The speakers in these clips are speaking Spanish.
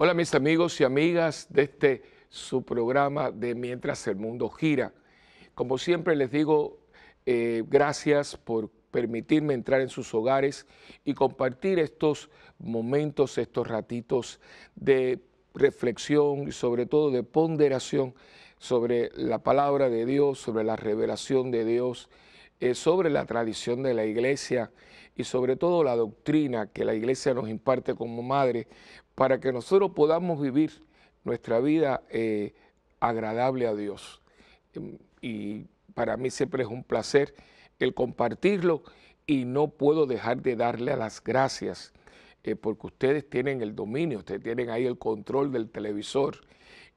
Hola mis amigos y amigas de este su programa de Mientras el Mundo Gira. Como siempre les digo, eh, gracias por permitirme entrar en sus hogares y compartir estos momentos, estos ratitos de reflexión y sobre todo de ponderación sobre la palabra de Dios, sobre la revelación de Dios, eh, sobre la tradición de la iglesia y sobre todo la doctrina que la iglesia nos imparte como madre para que nosotros podamos vivir nuestra vida eh, agradable a Dios. Y para mí siempre es un placer el compartirlo y no puedo dejar de darle las gracias eh, porque ustedes tienen el dominio, ustedes tienen ahí el control del televisor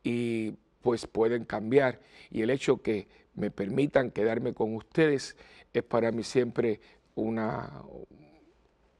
y pues pueden cambiar y el hecho que me permitan quedarme con ustedes es para mí siempre una,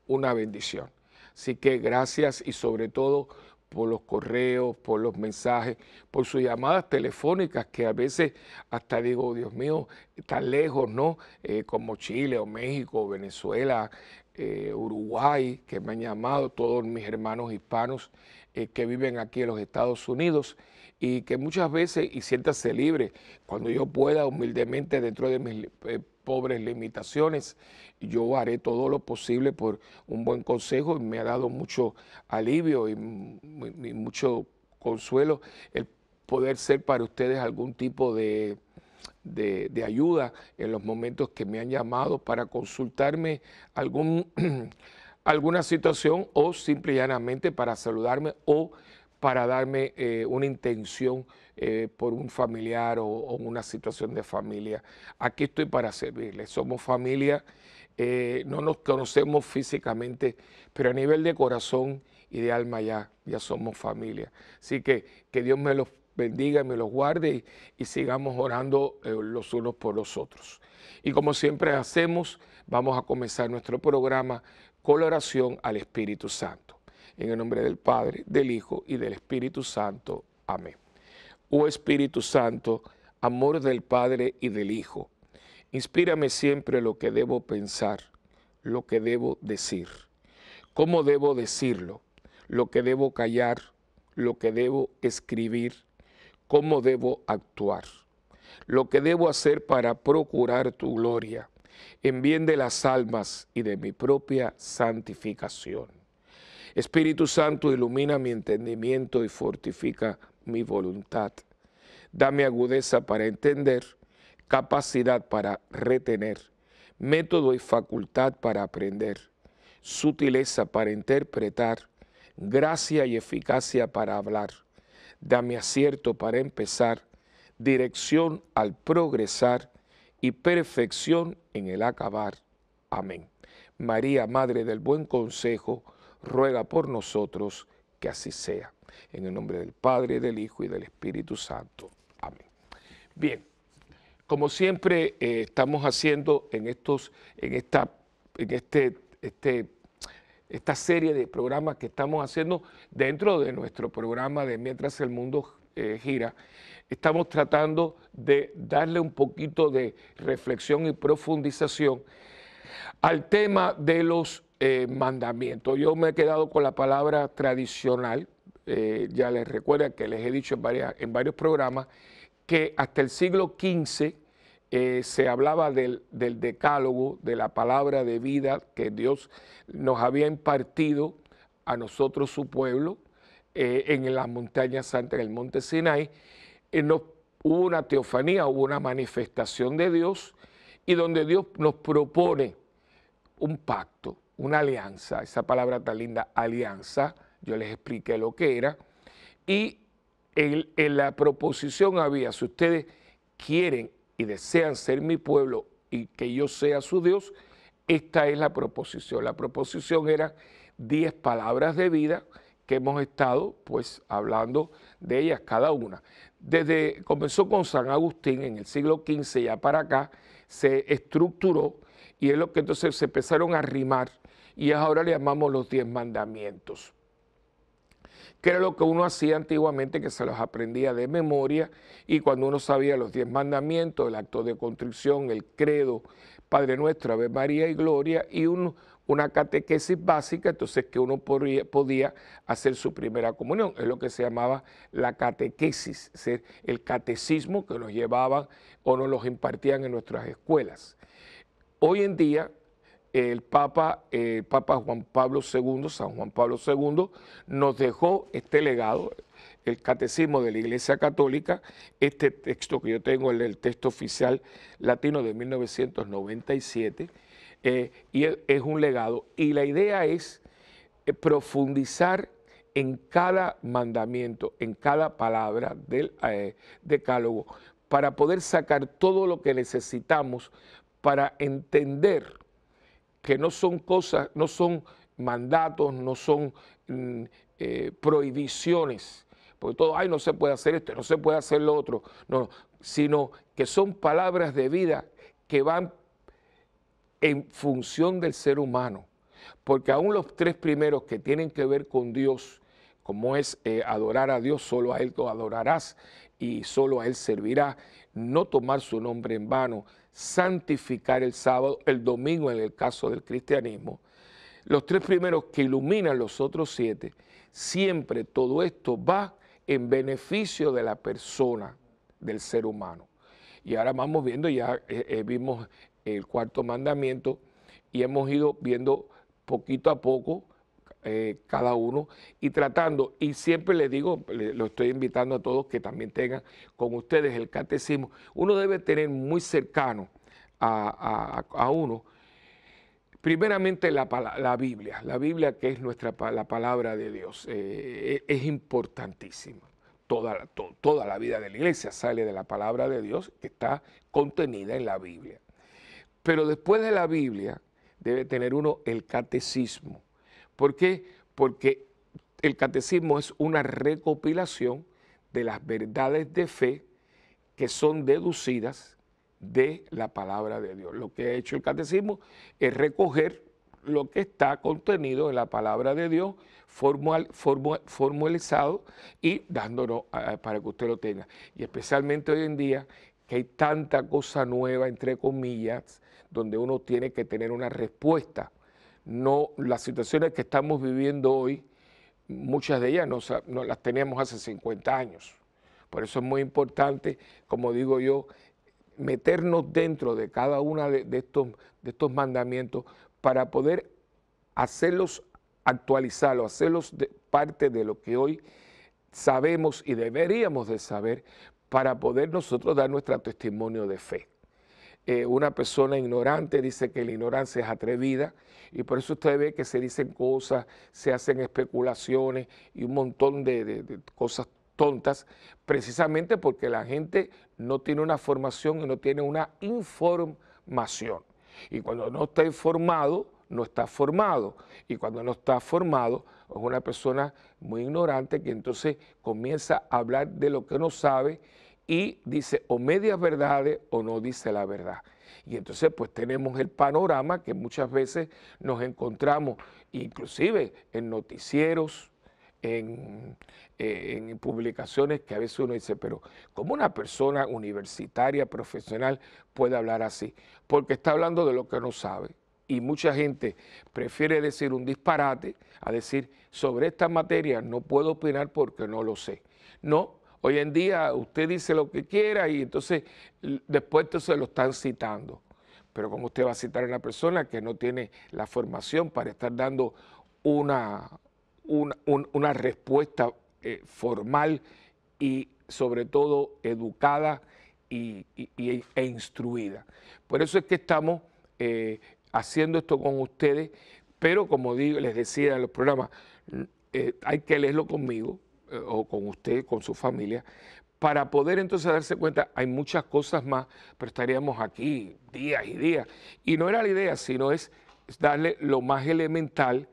una bendición. Así que gracias y sobre todo por los correos, por los mensajes, por sus llamadas telefónicas, que a veces hasta digo, Dios mío, tan lejos, ¿no? Eh, como Chile o México, Venezuela, eh, Uruguay, que me han llamado, todos mis hermanos hispanos eh, que viven aquí en los Estados Unidos y que muchas veces, y siéntase libre, cuando yo pueda humildemente dentro de mis eh, pobres limitaciones, yo haré todo lo posible por un buen consejo y me ha dado mucho alivio y, mucho consuelo el poder ser para ustedes algún tipo de, ayuda en los momentos que me han llamado para consultarme algún, alguna situación o simple y llanamente para saludarme o para darme eh, una intención eh, por un familiar o, una situación de familia. Aquí estoy para servirles. Somos familia, eh, no nos conocemos físicamente, pero a nivel de corazón y de alma ya, ya somos familia. Así que que Dios me los bendiga, y me los guarde y, y sigamos orando los unos por los otros. Y como siempre hacemos, vamos a comenzar nuestro programa con la oración al Espíritu Santo. En el nombre del Padre, del Hijo y del Espíritu Santo. Amén. Oh Espíritu Santo, amor del Padre y del Hijo, inspírame siempre lo que debo pensar, lo que debo decir, cómo debo decirlo, lo que debo callar, lo que debo escribir, cómo debo actuar, lo que debo hacer para procurar tu gloria, en bien de las almas y de mi propia santificación. Espíritu Santo, ilumina mi entendimiento y fortifica mi voluntad. Dame agudeza para entender, capacidad para retener, método y facultad para aprender, sutileza para interpretar, gracia y eficacia para hablar. Dame acierto para empezar, dirección al progresar y perfección en el acabar. Amén. María, Madre del Buen Consejo, ruega por nosotros que así sea. En el nombre del Padre, del Hijo y del Espíritu Santo. Amén. Bien, como siempre eh, estamos haciendo en, estos, en, esta, en este, este, esta serie de programas que estamos haciendo dentro de nuestro programa de Mientras el Mundo eh, Gira, estamos tratando de darle un poquito de reflexión y profundización al tema de los eh, mandamientos. Yo me he quedado con la palabra tradicional. Eh, ya les recuerda que les he dicho en, varios programas que hasta el siglo XV eh, se hablaba del, decálogo, de la palabra de vida que Dios nos había impartido a nosotros, su pueblo, en la montaña santa en el monte Sinai, hubo una teofanía, hubo una manifestación de Dios y donde Dios nos propone un pacto, una alianza, esa palabra tan linda, alianza, yo les expliqué lo que era, y en, la proposición había, si ustedes quieren y desean ser mi pueblo y que yo sea su Dios, esta es la proposición. La proposición era 10 palabras de vida que hemos estado pues hablando de ellas cada una. Desde comenzó con San Agustín en el siglo XV ya para acá se estructuró y es lo que entonces se empezaron a arrimar, y ahora le llamamos los diez mandamientos que era lo que uno hacía antiguamente, que se los aprendía de memoria, y cuando uno sabía los diez mandamientos, el acto de construcción, el credo, Padre Nuestro, Ave María y Gloria, y una catequesis básica, entonces que uno podía, hacer su primera comunión, es lo que se llamaba la catequesis, es el catecismo que nos llevaban o nos los impartían en nuestras escuelas. Hoy en día, el Papa, eh, Papa Juan Pablo II, San Juan Pablo II, nos dejó este legado, el Catecismo de la Iglesia Católica, este texto que yo tengo, el, el texto oficial latino de 1997, y eh, e, es un legado. Y la idea es eh, profundizar en cada mandamiento, en cada palabra del decálogo, para poder sacar todo lo que necesitamos para entender que no son cosas, no son mandatos, no son mm, eh, prohibiciones, porque todo, ay, no se puede hacer esto, no se puede hacer lo otro, no, sino que son palabras de vida que van en función del ser humano, porque aún los tres primeros que tienen que ver con Dios, como es eh, adorar a Dios, solo a Él te adorarás y solo a Él servirás, no tomar su nombre en vano, santificar el sábado, el domingo en el caso del cristianismo. Los tres primeros que iluminan los otros siete, siempre todo esto va en beneficio de la persona, del ser humano. Y ahora vamos viendo, ya eh, eh, vimos el cuarto mandamiento y hemos ido viendo poquito a poco eh, cada uno y tratando, y siempre les digo, lo estoy invitando a todos que también tengan con ustedes el catecismo, uno debe tener muy cercano a, uno, primeramente la, Biblia, la Biblia que es nuestra la palabra de Dios, eh, eh, es importantísima. Toda, toda la vida de la iglesia sale de la palabra de Dios que está contenida en la Biblia. Pero después de la Biblia debe tener uno el catecismo ¿Por qué? Porque el catecismo es una recopilación de las verdades de fe que son deducidas de la palabra de Dios. Lo que ha hecho el catecismo es recoger lo que está contenido en la palabra de Dios, formal, formalizado y dándonos para que usted lo tenga. Y especialmente hoy en día, que hay tanta cosa nueva, entre comillas, donde uno tiene que tener una respuesta no, las situaciones que estamos viviendo hoy, muchas de ellas no, las teníamos hace 50 años. Por eso es muy importante, como digo yo, meternos dentro de cada uno de, estos, mandamientos para poder hacerlos, actualizarlos, hacerlos parte de lo que hoy sabemos y deberíamos de saber para poder nosotros dar nuestro testimonio de fe. Eh, una persona ignorante dice que la ignorancia es atrevida y por eso usted ve que se dicen cosas, se hacen especulaciones y un montón de, de cosas tontas, precisamente porque la gente no tiene una formación y no tiene una información. Y cuando no está informado, no está formado. Y cuando no está formado, es una persona muy ignorante que entonces comienza a hablar de lo que no sabe y dice o medias verdades o no dice la verdad. Y entonces pues tenemos el panorama que muchas veces nos encontramos, inclusive en noticieros, en, en, publicaciones que a veces uno dice, pero ¿cómo una persona universitaria, profesional puede hablar así? Porque está hablando de lo que no sabe. Y mucha gente prefiere decir un disparate a decir, sobre esta materia no puedo opinar porque no lo sé. No, Hoy en día usted dice lo que quiera y entonces después se lo están citando. Pero como usted va a citar a una persona que no tiene la formación para estar dando una, respuesta eh, formal y sobre todo educada y, e instruida. Por eso es que estamos eh, haciendo esto con ustedes, pero como digo, les decía en los programas, eh, hay que leerlo conmigo, eh, o con usted, con su familia, para poder entonces darse cuenta, hay muchas cosas más, pero estaríamos aquí días y días. Y no era la idea, sino es darle lo más elemental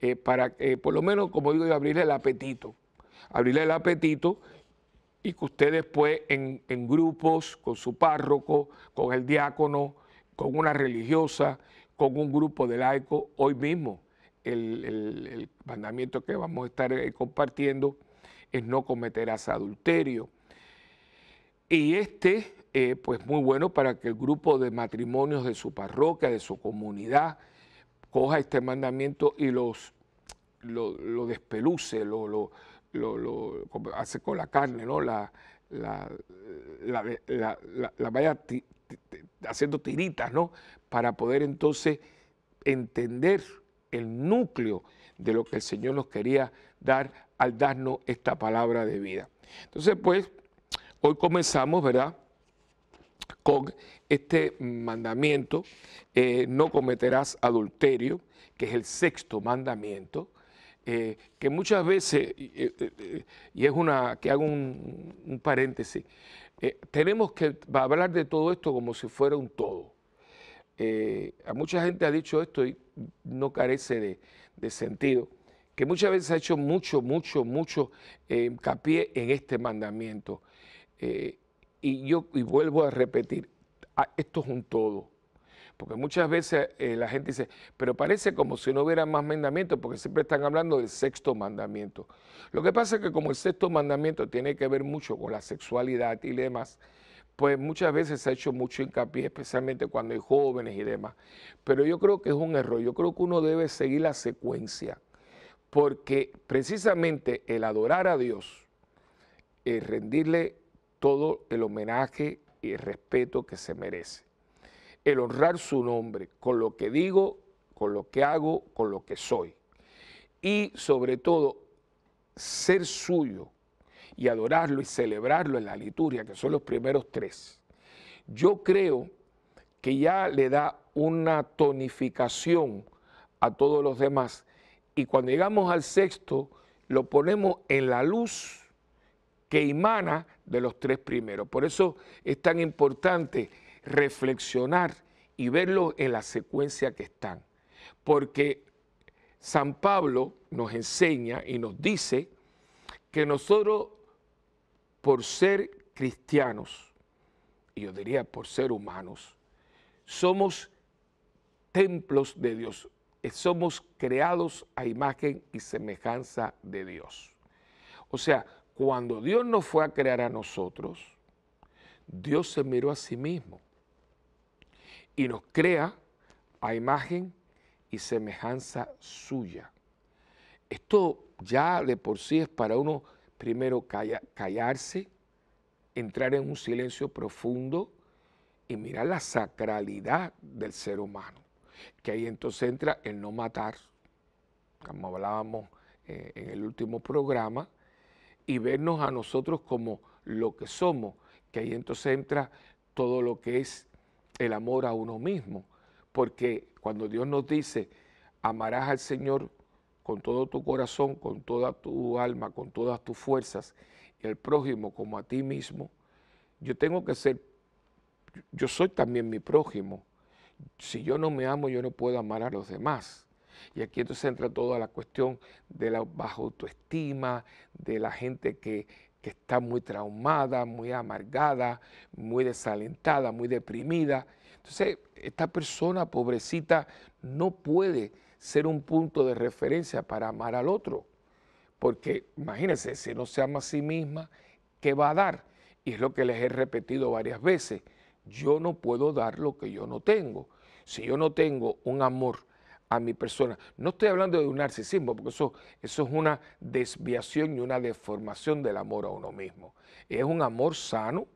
eh, para, eh, por lo menos, como digo, abrirle el apetito. Abrirle el apetito y que usted después en, grupos, con su párroco, con el diácono, con una religiosa, con un grupo de laico, hoy mismo, el mandamiento que vamos a estar compartiendo es no cometerás adulterio. Y este, eh, pues muy bueno para que el grupo de matrimonios de su parroquia, de su comunidad, coja este mandamiento y los, lo, despeluce, lo, lo, lo, hace con la carne, ¿no? La, la, la, vaya haciendo tiritas, ¿no? Para poder entonces entender el núcleo de lo que el Señor nos quería dar al darnos esta palabra de vida. Entonces, pues, hoy comenzamos, ¿verdad? Con este mandamiento, eh, no cometerás adulterio, que es el sexto mandamiento, eh, que muchas veces, eh, y es una, que hago un, un paréntesis, tenemos que hablar de todo esto como si fuera un todo. a mucha gente ha dicho esto y no carece de, sentido, que muchas veces ha hecho mucho, mucho, mucho eh, en este mandamiento. Eh, y yo y vuelvo a repetir, ah, esto es un todo. Porque muchas veces eh, la gente dice, pero parece como si no hubiera más mandamientos, porque siempre están hablando del sexto mandamiento. Lo que pasa es que como el sexto mandamiento tiene que ver mucho con la sexualidad y demás, pues muchas veces se ha hecho mucho hincapié, especialmente cuando hay jóvenes y demás. Pero yo creo que es un error, yo creo que uno debe seguir la secuencia, porque precisamente el adorar a Dios, el eh, rendirle todo el homenaje y el respeto que se merece, el honrar su nombre con lo que digo, con lo que hago, con lo que soy, y sobre todo ser suyo, y adorarlo y celebrarlo en la liturgia, que son los primeros tres. Yo creo que ya le da una tonificación a todos los demás. Y cuando llegamos al sexto, lo ponemos en la luz que emana de los tres primeros. Por eso es tan importante reflexionar y verlo en la secuencia que están. Porque San Pablo nos enseña y nos dice que nosotros por ser cristianos, y yo diría por ser humanos, somos templos de Dios, eh, somos creados a imagen y semejanza de Dios. O sea, cuando Dios nos fue a crear a nosotros, Dios se miró a sí mismo y nos crea a imagen y semejanza suya. Esto ya de por sí es para uno primero callarse, entrar en un silencio profundo y mirar la sacralidad del ser humano. Que ahí entonces entra el no matar, como hablábamos eh, en el último programa, y vernos a nosotros como lo que somos, que ahí entonces entra todo lo que es el amor a uno mismo, porque cuando Dios nos dice, amarás al Señor con todo tu corazón, con toda tu alma, con todas tus fuerzas, y al prójimo como a ti mismo, yo tengo que ser, yo soy también mi prójimo. Si yo no me amo, yo no puedo amar a los demás. Y aquí entonces entra toda la cuestión de la baja autoestima, de la gente que, que está muy traumada, muy amargada, muy desalentada, muy deprimida. Entonces, esta persona pobrecita no puede ser un punto de referencia para amar al otro. Porque imagínense, si no se ama a sí misma, ¿qué va a dar? Y es lo que les he repetido varias veces. Yo no puedo dar lo que yo no tengo. Si yo no tengo un amor a mi persona, no estoy hablando de un narcisismo, porque eso, eso es una desviación y una deformación del amor a uno mismo. Es un amor sano,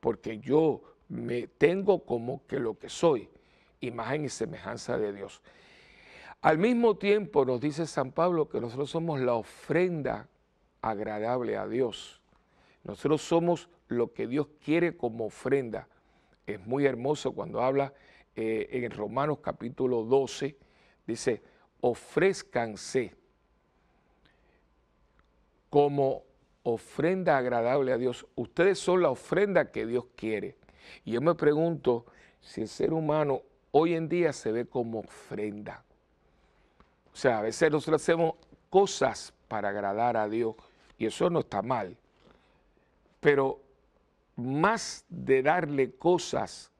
porque yo me tengo como que lo que soy, imagen y semejanza de Dios. Al mismo tiempo nos dice San Pablo que nosotros somos la ofrenda agradable a Dios. Nosotros somos lo que Dios quiere como ofrenda. Es muy hermoso cuando habla eh, en Romanos capítulo 12, dice, ofrezcanse como ofrenda agradable a Dios. Ustedes son la ofrenda que Dios quiere. Y yo me pregunto si el ser humano hoy en día se ve como ofrenda. O sea, a veces nosotros hacemos cosas para agradar a Dios y eso no está mal. Pero más de darle cosas,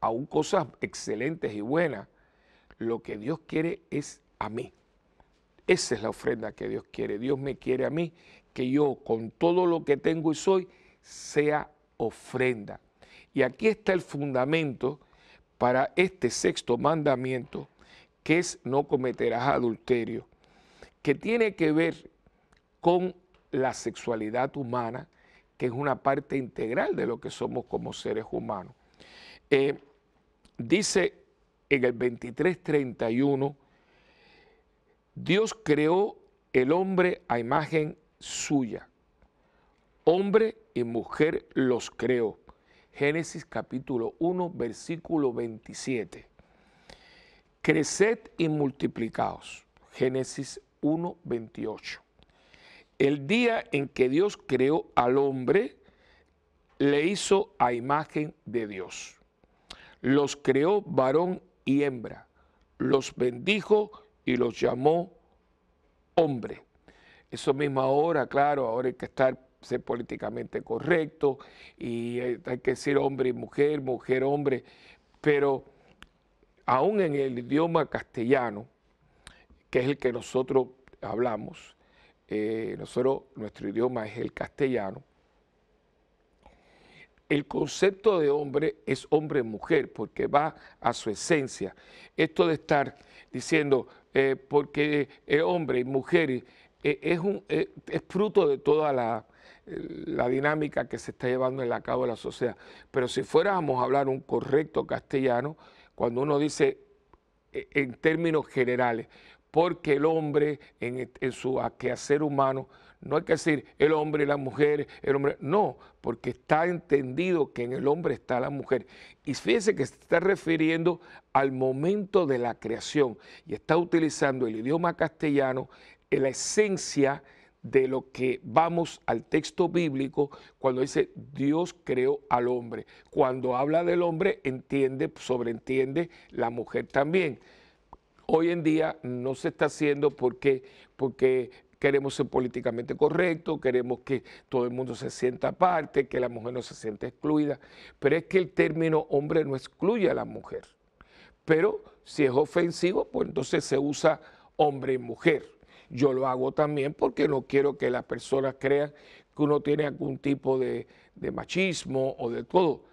aún cosas excelentes y buenas, lo que Dios quiere es a mí. Esa es la ofrenda que Dios quiere. Dios me quiere a mí, que yo con todo lo que tengo y soy sea ofrenda. Y aquí está el fundamento para este sexto mandamiento que es no cometerás adulterio, que tiene que ver con la sexualidad humana, que es una parte integral de lo que somos como seres humanos. Eh, dice en el 2331, Dios creó el hombre a imagen suya. Hombre y mujer los creó. Génesis capítulo 1, versículo 27. Creced y multiplicaos. Génesis 1, 28. El día en que Dios creó al hombre, le hizo a imagen de Dios. Los creó varón y hembra. Los bendijo y los llamó hombre. Eso mismo ahora, claro, ahora hay que estar ser políticamente correcto y hay que decir hombre y mujer, mujer, hombre, pero aún en el idioma castellano, que es el que nosotros hablamos, eh, nosotros, nuestro idioma es el castellano, el concepto de hombre es hombre-mujer, porque va a su esencia. Esto de estar diciendo, eh, porque es hombre y mujer eh, es, un, es fruto de toda la, dinámica que se está llevando en la cabo de la sociedad. Pero si fuéramos a hablar un correcto castellano, cuando uno dice e, en términos generales, porque el hombre en, su quehacer humano, no hay que decir el hombre y la mujer, el hombre, no, porque está entendido que en el hombre está la mujer. Y fíjense que se está refiriendo al momento de la creación y está utilizando el idioma castellano, la esencia de lo que vamos al texto bíblico cuando dice Dios creó al hombre. Cuando habla del hombre, entiende, sobreentiende la mujer también. Hoy en día no se está haciendo porque, porque queremos ser políticamente correctos, queremos que todo el mundo se sienta aparte, que la mujer no se sienta excluida, pero es que el término hombre no excluye a la mujer. Pero si es ofensivo, pues entonces se usa hombre y mujer yo lo hago también porque no quiero que las personas crean que uno tiene algún tipo de, machismo o de todo.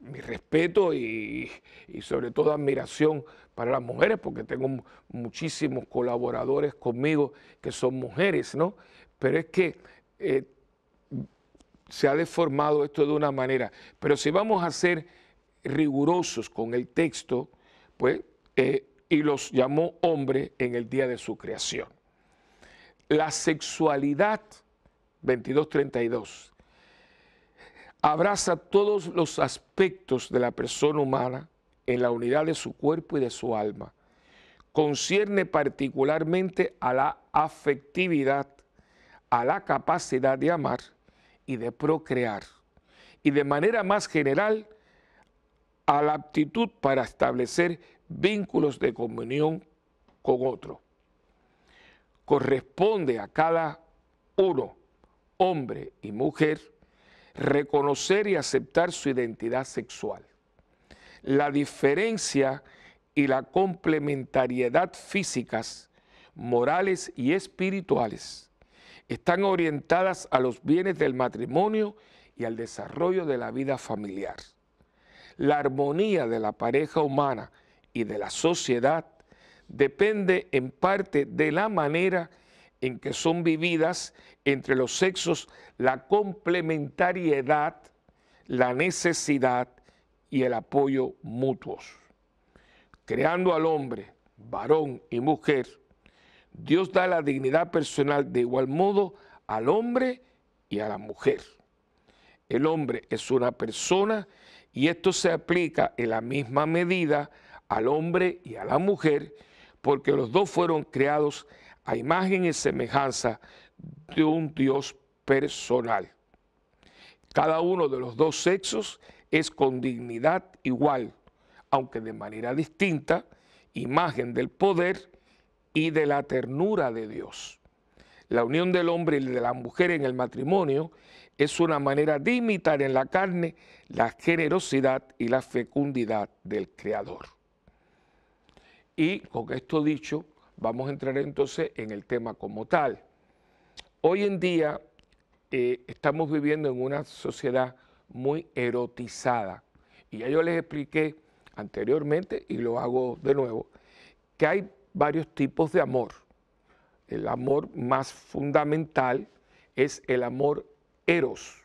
Mi respeto y, sobre todo admiración para las mujeres, porque tengo muchísimos colaboradores conmigo que son mujeres, ¿no? Pero es que eh, se ha deformado esto de una manera. Pero si vamos a ser rigurosos con el texto, pues, eh, y los llamó hombre en el día de su creación la sexualidad, 2232, abraza todos los aspectos de la persona humana en la unidad de su cuerpo y de su alma. Concierne particularmente a la afectividad, a la capacidad de amar y de procrear. Y de manera más general, a la aptitud para establecer vínculos de comunión con otro corresponde a cada uno, hombre y mujer, reconocer y aceptar su identidad sexual. La diferencia y la complementariedad físicas, morales y espirituales están orientadas a los bienes del matrimonio y al desarrollo de la vida familiar. La armonía de la pareja humana y de la sociedad depende en parte de la manera en que son vividas entre los sexos la complementariedad, la necesidad y el apoyo mutuos. Creando al hombre, varón y mujer, Dios da la dignidad personal de igual modo al hombre y a la mujer. El hombre es una persona y esto se aplica en la misma medida al hombre y a la mujer porque los dos fueron creados a imagen y semejanza de un Dios personal. Cada uno de los dos sexos es con dignidad igual, aunque de manera distinta, imagen del poder y de la ternura de Dios. La unión del hombre y de la mujer en el matrimonio es una manera de imitar en la carne la generosidad y la fecundidad del Creador. Y con esto dicho, vamos a entrar entonces en el tema como tal. Hoy en día eh, estamos viviendo en una sociedad muy erotizada. Y ya yo les expliqué anteriormente, y lo hago de nuevo, que hay varios tipos de amor. El amor más fundamental es el amor eros,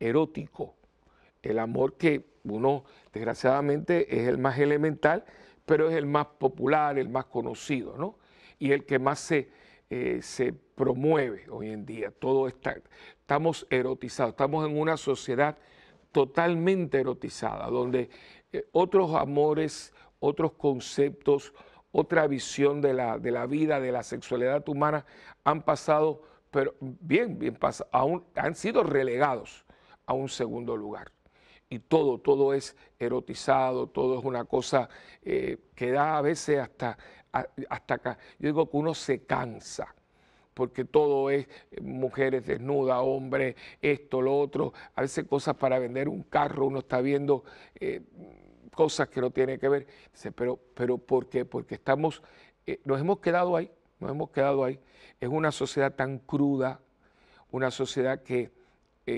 erótico. El amor que uno, desgraciadamente, es el más elemental pero es el más popular, el más conocido, ¿no? Y el que más eh, se, promueve hoy en día. Todo está, estamos erotizados, estamos en una sociedad totalmente erotizada, donde eh, otros amores, otros conceptos, otra visión de la, de la vida, de la sexualidad humana han pasado, pero bien, bien han sido relegados a un segundo lugar y todo, todo es erotizado, todo es una cosa eh, que da a veces hasta, hasta acá. Yo digo que uno se cansa porque todo es eh, mujeres desnudas, hombres, esto, lo otro, a veces cosas para vender un carro, uno está viendo eh, cosas que no tiene que ver. Dice, pero, pero ¿por qué? Porque estamos, nos hemos quedado ahí, nos hemos quedado ahí. Es una sociedad tan cruda, una sociedad que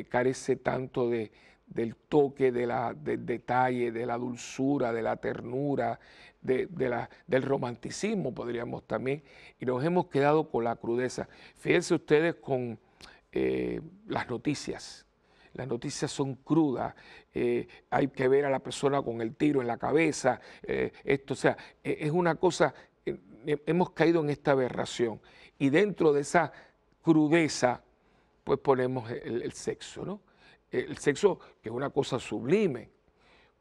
carece tanto de, del toque, de la, del detalle, de la dulzura, de la ternura, de, la, del romanticismo, podríamos también, y nos hemos quedado con la crudeza. Fíjense ustedes con eh, las noticias. Las noticias son crudas, eh, hay que ver a la persona con el tiro en la cabeza, eh, esto, o sea, e, es una cosa, hemos caído en esta aberración. Y dentro de esa crudeza, pues ponemos el sexo, ¿no? el sexo, que es una cosa sublime.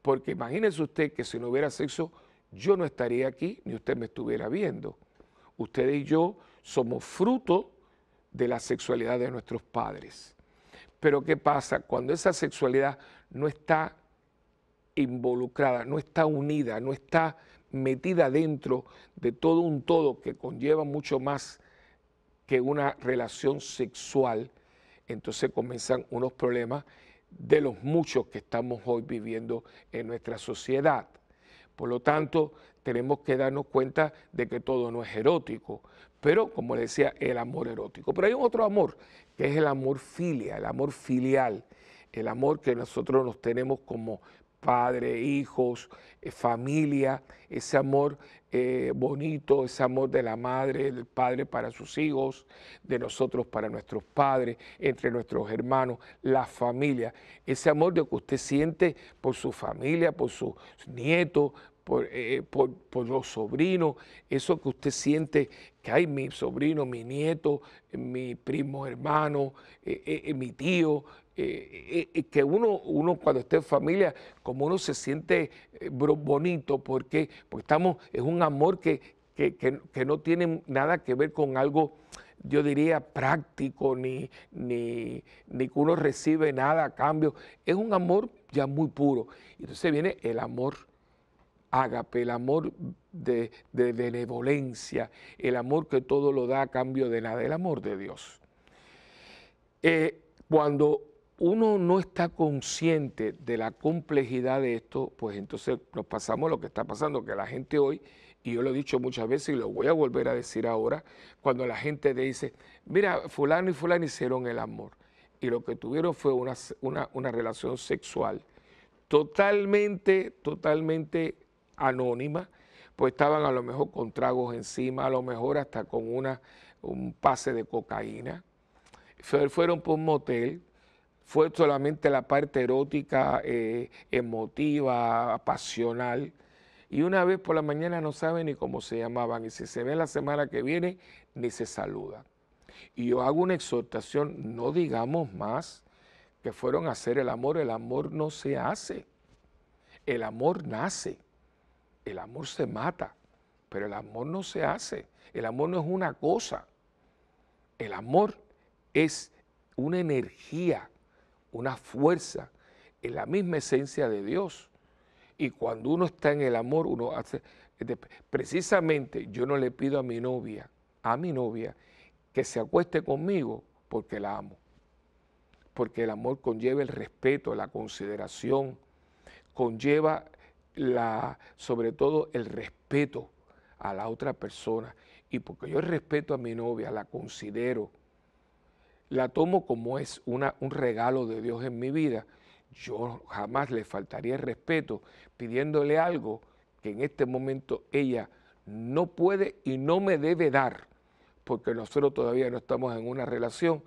Porque imagínense usted que si no hubiera sexo, yo no estaría aquí, ni usted me estuviera viendo. Usted y yo somos fruto de la sexualidad de nuestros padres. Pero ¿qué pasa? Cuando esa sexualidad no está involucrada, no está unida, no está metida dentro de todo un todo que conlleva mucho más que una relación sexual, entonces comienzan unos problemas de los muchos que estamos hoy viviendo en nuestra sociedad. Por lo tanto, tenemos que darnos cuenta de que todo no es erótico, pero como decía, el amor erótico. Pero hay un otro amor, que es el amor filia, el amor filial, el amor que nosotros nos tenemos como padre, hijos, eh, familia, ese amor eh, bonito, ese amor de la madre, del padre para sus hijos, de nosotros para nuestros padres, entre nuestros hermanos, la familia, ese amor de que usted siente por su familia, por sus nietos, por, eh, por, los sobrinos, eso que usted siente que hay mi sobrino, mi nieto, mi primo hermano, mi tío, eh, eh, que uno, uno cuando esté en familia, como uno se siente eh, bonito, porque, porque estamos, es un amor que, no tiene nada que ver con algo, yo diría, práctico, ni, ni, que uno recibe nada a cambio. Es un amor ya muy puro. Entonces viene el amor ágape, el amor de, benevolencia, el amor que todo lo da a cambio de nada, el amor de Dios. cuando uno no está consciente de la complejidad de esto, pues entonces nos pasamos lo que está pasando, que la gente hoy, y yo lo he dicho muchas veces y lo voy a volver a decir ahora, cuando la gente dice, mira, fulano y fulano hicieron el amor, y lo que tuvieron fue una, una, relación sexual totalmente, totalmente anónima, pues estaban a lo mejor con tragos encima, a lo mejor hasta con una, un pase de cocaína, fueron por un motel, fue solamente la parte erótica, eh, emotiva, pasional. Y una vez por la mañana no saben ni cómo se llamaban. Y si se ve la semana que viene, ni se saluda. Y yo hago una exhortación, no digamos más que fueron a hacer el amor. El amor no se hace. El amor nace. El amor se mata. Pero el amor no se hace. El amor no es una cosa. El amor es una energía una fuerza en la misma esencia de Dios. Y cuando uno está en el amor, uno hace... Este, precisamente yo no le pido a mi novia, a mi novia, que se acueste conmigo porque la amo. Porque el amor conlleva el respeto, la consideración, conlleva la, sobre todo el respeto a la otra persona. Y porque yo respeto a mi novia, la considero, la tomo como es un regalo de Dios en mi vida. Yo jamás le faltaría el respeto pidiéndole algo que en este momento ella no puede y no me debe dar, porque nosotros todavía no estamos en una relación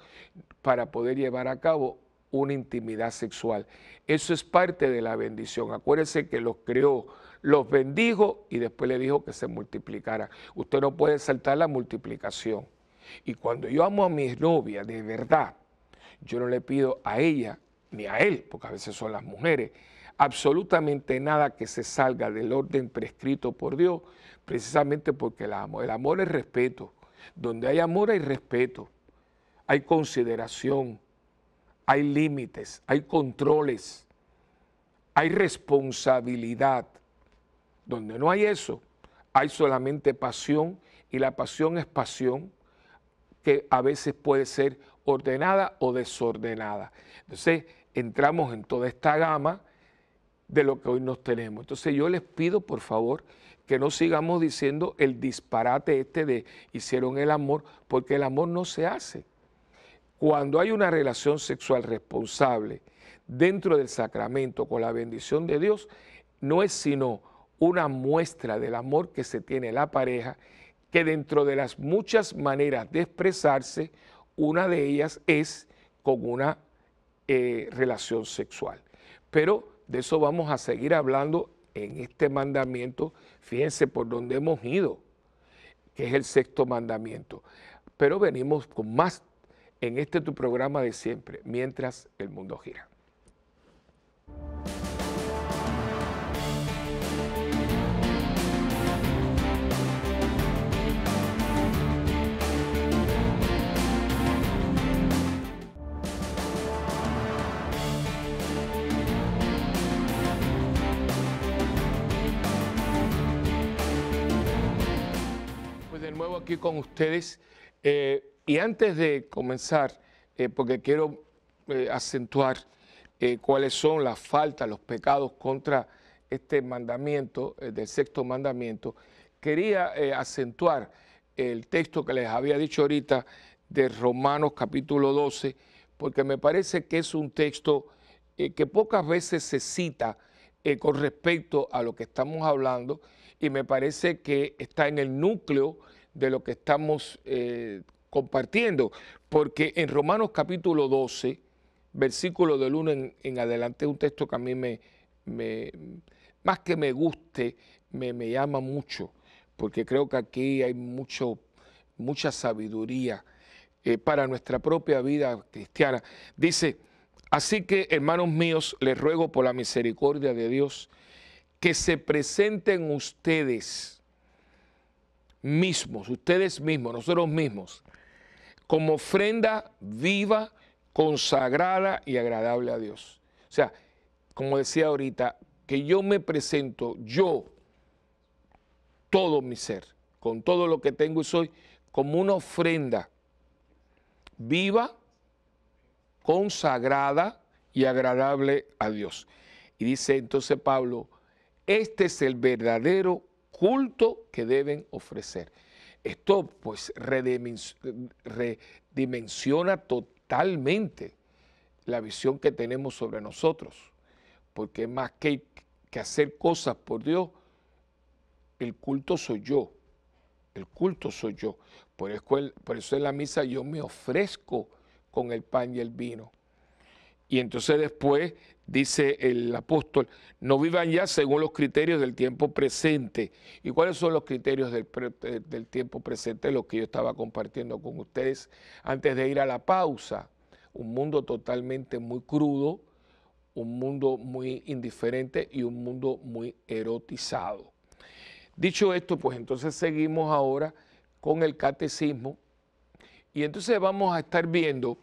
para poder llevar a cabo una intimidad sexual. Eso es parte de la bendición. Acuérdense que los creó, los bendijo y después le dijo que se multiplicara. Usted no puede saltar la multiplicación. Y cuando yo amo a mi novia de verdad, yo no le pido a ella ni a él, porque a veces son las mujeres, absolutamente nada que se salga del orden prescrito por Dios, precisamente porque el amo. El amor es respeto. Donde hay amor hay respeto, hay consideración, hay límites, hay controles, hay responsabilidad. Donde no hay eso, hay solamente pasión y la pasión es pasión que a veces puede ser ordenada o desordenada. Entonces, entramos en toda esta gama de lo que hoy nos tenemos. Entonces, yo les pido, por favor, que no sigamos diciendo el disparate este de hicieron el amor, porque el amor no se hace. Cuando hay una relación sexual responsable dentro del sacramento con la bendición de Dios, no es sino una muestra del amor que se tiene la pareja que dentro de las muchas maneras de expresarse, una de ellas es con una eh, relación sexual. Pero de eso vamos a seguir hablando en este mandamiento. Fíjense por dónde hemos ido, que es el sexto mandamiento. Pero venimos con más en este tu programa de siempre, mientras el mundo gira. aquí con ustedes. Eh, y antes de comenzar, eh, porque quiero eh, acentuar cuáles son las faltas, los pecados contra este mandamiento, del sexto mandamiento, quería acentuar el texto que les había dicho ahorita de Romanos capítulo 12, porque me parece que es un texto que pocas veces se cita con respecto a lo que estamos hablando y me parece que está en el núcleo de lo que estamos eh, compartiendo, porque en Romanos capítulo 12, versículo del 1 en, adelante, un texto que a mí me, más que me guste, me, llama mucho, porque creo que aquí hay mucho, mucha sabiduría eh, para nuestra propia vida cristiana. Dice, así que hermanos míos, les ruego por la misericordia de Dios, que se presenten ustedes mismos, ustedes mismos, nosotros mismos, como ofrenda viva, consagrada y agradable a Dios. O sea, como decía ahorita, que yo me presento, yo, todo mi ser, con todo lo que tengo y soy, como una ofrenda viva, consagrada y agradable a Dios. Y dice entonces Pablo, este es el verdadero culto que deben ofrecer. Esto pues redimensiona totalmente la visión que tenemos sobre nosotros, porque más que, que hacer cosas por Dios, el culto soy yo, el culto soy yo. Por eso, por eso en la misa yo me ofrezco con el pan y el vino. Y entonces después dice el apóstol, no vivan ya según los criterios del tiempo presente. ¿Y cuáles son los criterios del, eh, tiempo presente? Lo que yo estaba compartiendo con ustedes antes de ir a la pausa. Un mundo totalmente muy crudo, un mundo muy indiferente y un mundo muy erotizado. Dicho esto, pues entonces seguimos ahora con el catecismo y entonces vamos a estar viendo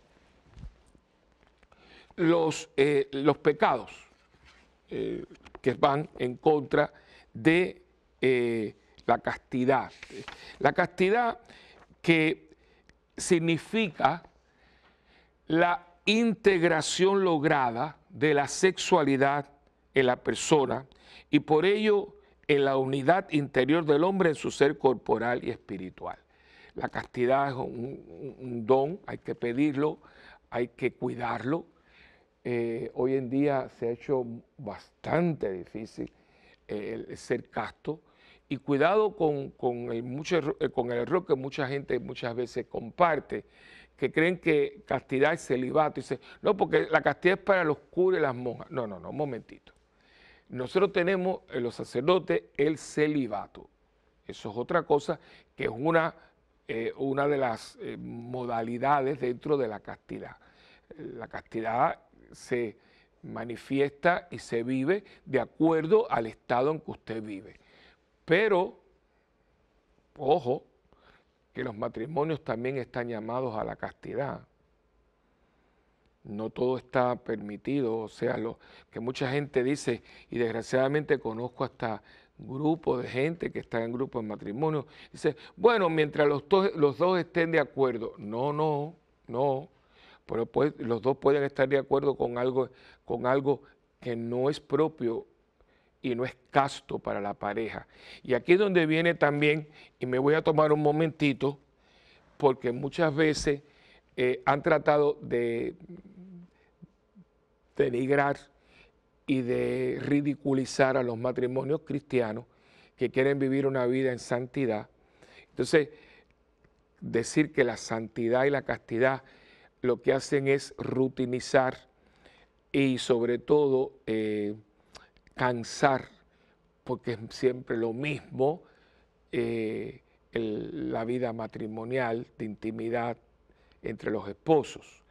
los, eh, los pecados eh, que van en contra de eh, la castidad. La castidad que significa la integración lograda de la sexualidad en la persona y por ello en la unidad interior del hombre en su ser corporal y espiritual. La castidad es un don, hay que pedirlo, hay que cuidarlo, eh, hoy en día se ha hecho bastante difícil eh, ser casto y cuidado con, el mucho, eh, con el error que mucha gente muchas veces comparte, que creen que castidad es celibato. Y no, porque la castidad es para los curas y las monjas. No, no, no, un momentito. Nosotros tenemos, en los sacerdotes, el celibato. Eso es otra cosa que es una, una de las modalidades dentro de la castidad. La castidad se manifiesta y se vive de acuerdo al estado en que usted vive. Pero, ojo, que los matrimonios también están llamados a la castidad. No todo está permitido, o sea, lo que mucha gente dice, y desgraciadamente conozco hasta grupos de gente que está en grupos de matrimonio, dice, bueno, mientras los, los dos estén de acuerdo, no, no, no, pero los dos pueden estar de acuerdo con algo, con algo que no es propio y no es casto para la pareja. Y aquí es donde viene también, y me voy a tomar un momentito, porque muchas veces eh, han tratado de denigrar y de ridiculizar a los matrimonios cristianos que quieren vivir una vida en santidad. Entonces, decir que la santidad y la castidad lo que hacen es rutinizar y sobre todo eh, cansar, porque es siempre lo mismo, eh, la vida matrimonial de intimidad entre los esposos.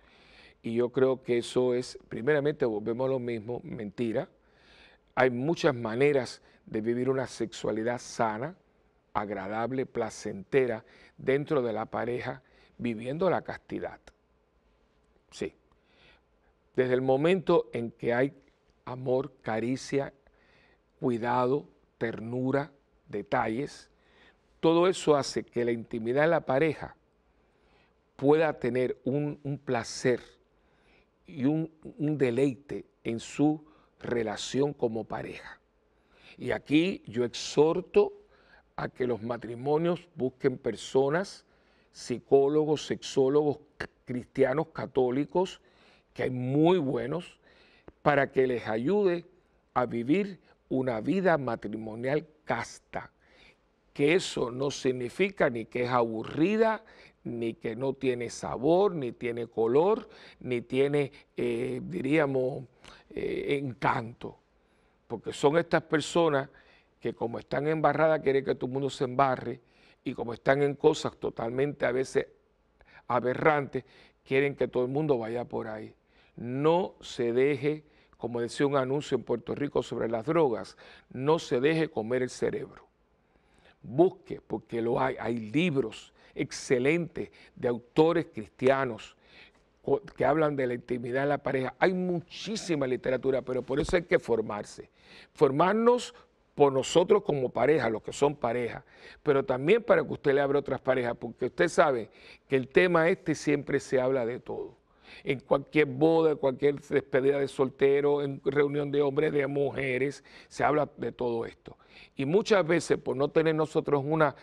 Y yo creo que eso es, primeramente, volvemos a lo mismo, mentira. Hay muchas maneras de vivir una sexualidad sana, agradable, placentera, dentro de la pareja, viviendo la castidad. Sí. Desde el momento en que hay amor, caricia, cuidado, ternura, detalles, todo eso hace que la intimidad de la pareja pueda tener un, placer y un, un deleite en su relación como pareja. Y aquí yo exhorto a que los matrimonios busquen personas, psicólogos, sexólogos, cristianos católicos, que hay muy buenos, para que les ayude a vivir una vida matrimonial casta, que eso no significa ni que es aburrida, ni que no tiene sabor, ni tiene color, ni tiene, eh, diríamos, eh, encanto. Porque son estas personas que como están embarradas quieren que todo el mundo se embarre y como están en cosas totalmente a veces aberrantes, quieren que todo el mundo vaya por ahí. No se deje, como decía un anuncio en Puerto Rico sobre las drogas, no se deje comer el cerebro. Busque, porque lo hay, hay libros excelentes de autores cristianos que hablan de la intimidad de la pareja. Hay muchísima literatura, pero por eso hay que formarse. Formarnos por nosotros como pareja, los que son pareja, pero también para que usted le abra otras parejas, porque usted sabe que el tema este siempre se habla de todo. En cualquier boda, cualquier despedida de soltero, en reunión de hombres, de mujeres, se habla de todo esto. Y muchas veces, por no tener nosotros una,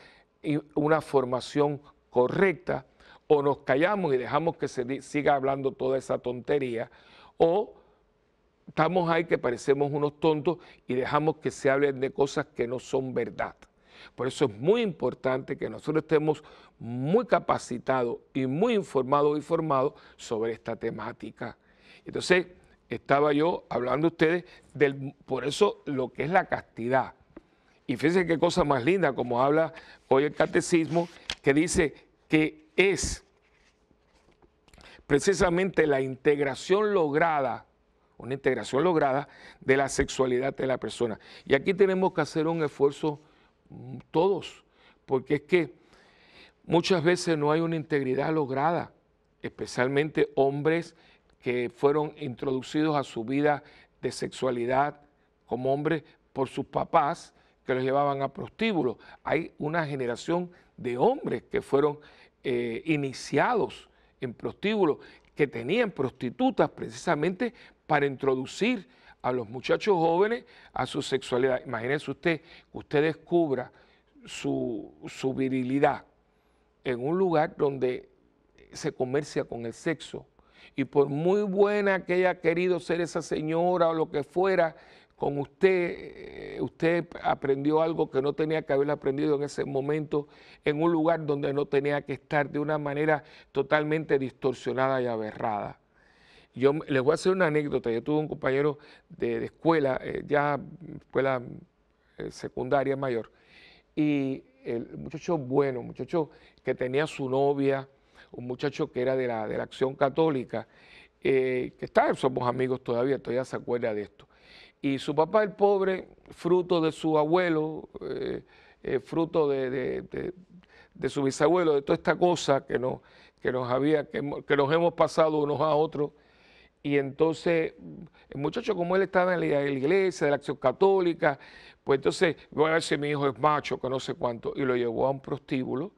una formación correcta, o nos callamos y dejamos que se siga hablando toda esa tontería, o estamos ahí que parecemos unos tontos y dejamos que se hablen de cosas que no son verdad. Por eso es muy importante que nosotros estemos muy capacitados y muy informados y formados sobre esta temática. Entonces, estaba yo hablando de ustedes del, por eso lo que es la castidad. Y fíjense qué cosa más linda, como habla hoy el catecismo, que dice que es precisamente la integración lograda una integración lograda de la sexualidad de la persona. Y aquí tenemos que hacer un esfuerzo mm, todos, porque es que muchas veces no hay una integridad lograda, especialmente hombres que fueron introducidos a su vida de sexualidad como hombres por sus papás que los llevaban a prostíbulos. Hay una generación de hombres que fueron eh, iniciados en prostíbulos, que tenían prostitutas precisamente para introducir a los muchachos jóvenes a su sexualidad. Imagínense usted que usted descubra su, su virilidad en un lugar donde se comercia con el sexo. Y por muy buena que haya querido ser esa señora o lo que fuera, con usted, eh, usted aprendió algo que no tenía que haber aprendido en ese momento, en un lugar donde no tenía que estar de una manera totalmente distorsionada y aberrada. Yo les voy a hacer una anécdota. Yo tuve un compañero de, escuela, eh, ya escuela eh, secundaria mayor, y el muchacho bueno, muchacho que tenía su novia, un muchacho que era de la, de la acción católica, eh, que está, somos amigos todavía, todavía se acuerda de esto. Y su papá, el pobre, fruto de su abuelo, fruto de, su bisabuelo, de toda esta cosa que nos, que nos había, que, que, nos hemos pasado unos a otros, y entonces, el muchacho como él estaba en la iglesia, de la acción católica, pues entonces, voy a ver si mi hijo es macho, que no sé cuánto, y lo llevó a un prostíbulo.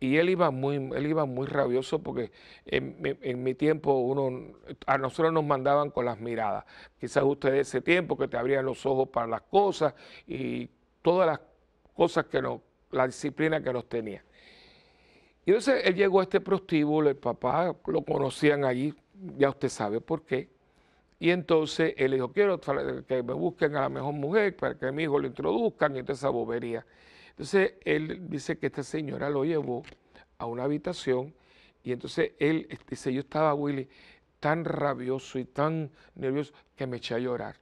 Y él iba muy, él iba muy rabioso porque en, mi tiempo uno, a nosotros nos mandaban con las miradas. Quizás usted de ese tiempo que te abrían los ojos para las cosas y todas las cosas que nos, la disciplina que nos tenía. Y entonces él llegó a este prostíbulo, el papá lo conocían allí, ya usted sabe por qué. Y entonces él dijo, quiero que me busquen a la mejor mujer para que mi hijo lo introduzcan y entonces esa bobería. Entonces él dice que esta señora lo llevó a una habitación y entonces él este, dice, yo estaba, Willy, tan rabioso y tan nervioso que me eché a llorar.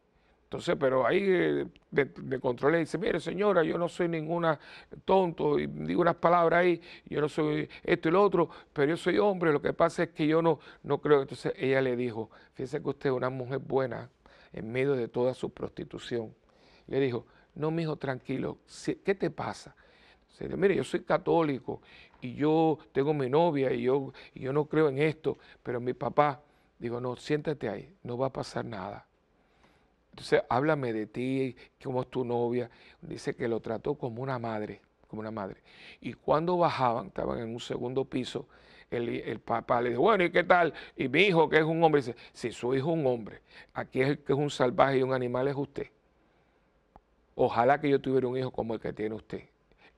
Entonces, pero ahí eh, me, controlé y dice, mire señora, yo no soy ninguna tonto, y digo unas palabras ahí, yo no soy esto y lo otro, pero yo soy hombre, lo que pasa es que yo no, no creo. Entonces ella le dijo, fíjese que usted es una mujer buena en medio de toda su prostitución. Le dijo, no, mijo, tranquilo, ¿qué te pasa? Dice, mire, yo soy católico y yo tengo mi novia y yo, y yo no creo en esto, pero mi papá, digo, no, siéntate ahí, no va a pasar nada entonces, háblame de ti, cómo es tu novia. Dice que lo trató como una madre, como una madre. Y cuando bajaban, estaban en un segundo piso, el, papá le dijo, bueno, ¿y qué tal? Y mi hijo, que es un hombre, dice, si su hijo es un hombre, aquí es que es un salvaje y un animal es usted. Ojalá que yo tuviera un hijo como el que tiene usted.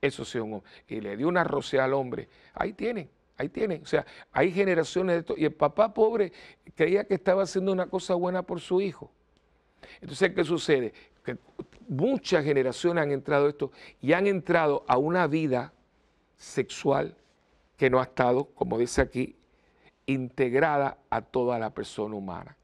Eso sí es un hombre. Y le dio una rocea al hombre. Ahí tiene, ahí tiene. O sea, hay generaciones de esto. Y el papá pobre creía que estaba haciendo una cosa buena por su hijo. Entonces, ¿qué sucede? Que muchas generaciones han entrado a esto y han entrado a una vida sexual que no ha estado, como dice aquí, integrada a toda la persona humana.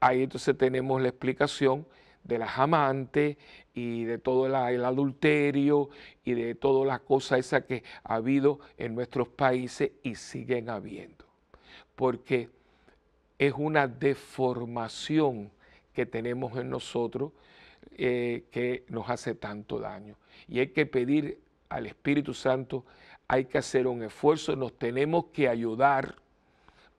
Ahí entonces tenemos la explicación de las amantes y de todo el adulterio y de todas las cosas esa que ha habido en nuestros países y siguen habiendo. Porque es una deformación que tenemos en nosotros eh, que nos hace tanto daño. Y hay que pedir al Espíritu Santo, hay que hacer un esfuerzo, nos tenemos que ayudar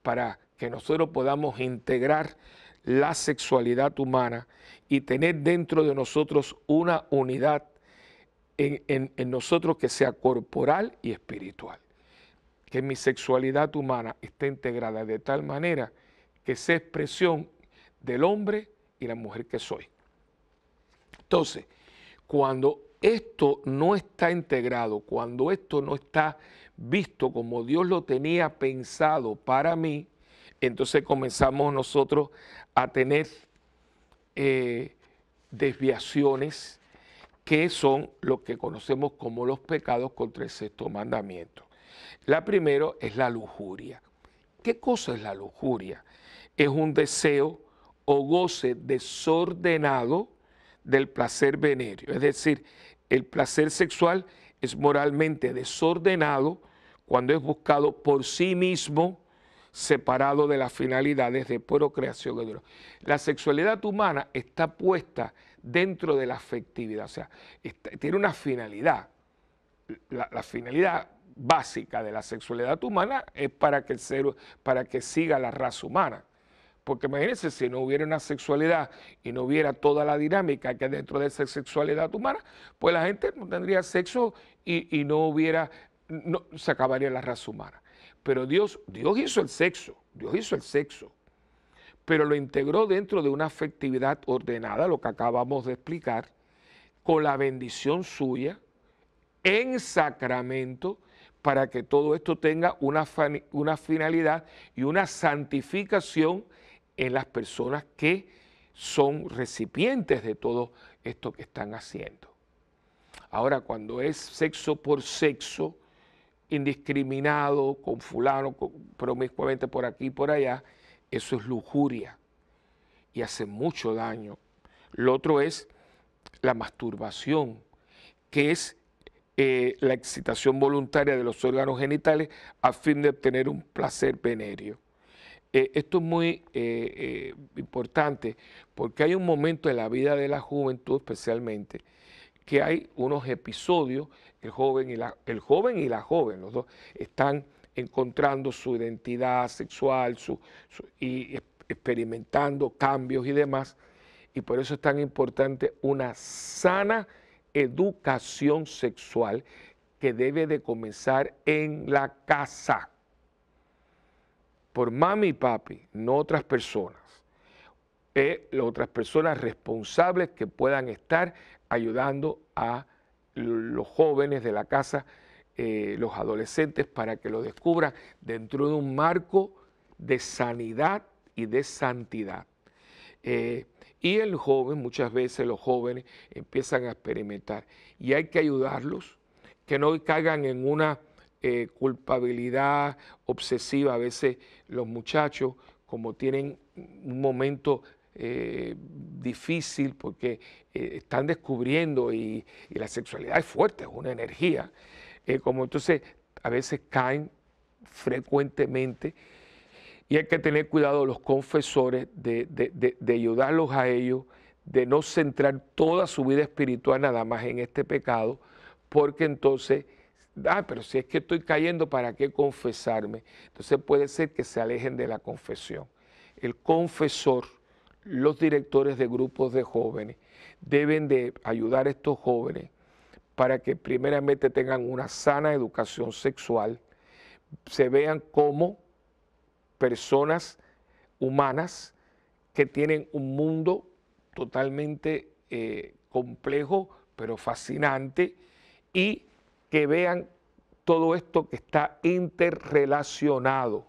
para que nosotros podamos integrar la sexualidad humana y tener dentro de nosotros una unidad en, nosotros que sea corporal y espiritual. Que mi sexualidad humana esté integrada de tal manera que sea expresión del hombre y la mujer que soy. Entonces, cuando esto no está integrado, cuando esto no está visto como Dios lo tenía pensado para mí, entonces comenzamos nosotros a tener eh, desviaciones que son lo que conocemos como los pecados contra el sexto mandamiento. La primera es la lujuria. ¿Qué cosa es la lujuria? Es un deseo o goce desordenado del placer venerio, Es decir, el placer sexual es moralmente desordenado cuando es buscado por sí mismo, separado de las finalidades de procreación. De Dios. La sexualidad humana está puesta dentro de la afectividad, o sea, tiene una finalidad. La, finalidad básica de la sexualidad humana es para que, el ser, para que siga la raza humana. Porque imagínense, si no hubiera una sexualidad y no hubiera toda la dinámica que hay dentro de esa sexualidad humana, pues la gente no tendría sexo y, no hubiera, se acabaría la raza humana. Pero Dios, Dios hizo el sexo, Dios hizo el sexo, pero lo integró dentro de una afectividad ordenada, lo que acabamos de explicar, con la bendición suya, en sacramento, para que todo esto tenga una, una finalidad y una santificación en las personas que son recipientes de todo esto que están haciendo. Ahora, cuando es sexo por sexo, indiscriminado, con fulano, con, promiscuamente por aquí y por allá, eso es lujuria y hace mucho daño. Lo otro es la masturbación, que es eh, la excitación voluntaria de los órganos genitales a fin de obtener un placer venerio. Eh, esto es muy eh, eh, importante porque hay un momento en la vida de la juventud especialmente que hay unos episodios, el joven y la, el joven, y la joven, los dos, están encontrando su identidad sexual su, y experimentando cambios y demás. Y por eso es tan importante una sana educación sexual que debe de comenzar en la casa por mami y papi, no otras personas. Eh, las otras personas responsables que puedan estar ayudando a los jóvenes de la casa, eh, los adolescentes, para que lo descubran dentro de un marco de sanidad y de santidad. Eh, y el joven, muchas veces los jóvenes empiezan a experimentar y hay que ayudarlos, que no caigan en una culpabilidad obsesiva. A veces los muchachos, como tienen un momento eh, difícil porque eh, están descubriendo y, la sexualidad es fuerte, es una energía, eh, como entonces a veces caen frecuentemente y hay que tener cuidado los confesores de, de ayudarlos a ellos, de no centrar toda su vida espiritual nada más en este pecado, porque entonces ah, pero si es que estoy cayendo, ¿para qué confesarme? Entonces puede ser que se alejen de la confesión. El confesor, los directores de grupos de jóvenes, deben de ayudar a estos jóvenes para que primeramente tengan una sana educación sexual, se vean como personas humanas que tienen un mundo totalmente eh, complejo, pero fascinante, y que vean todo esto que está interrelacionado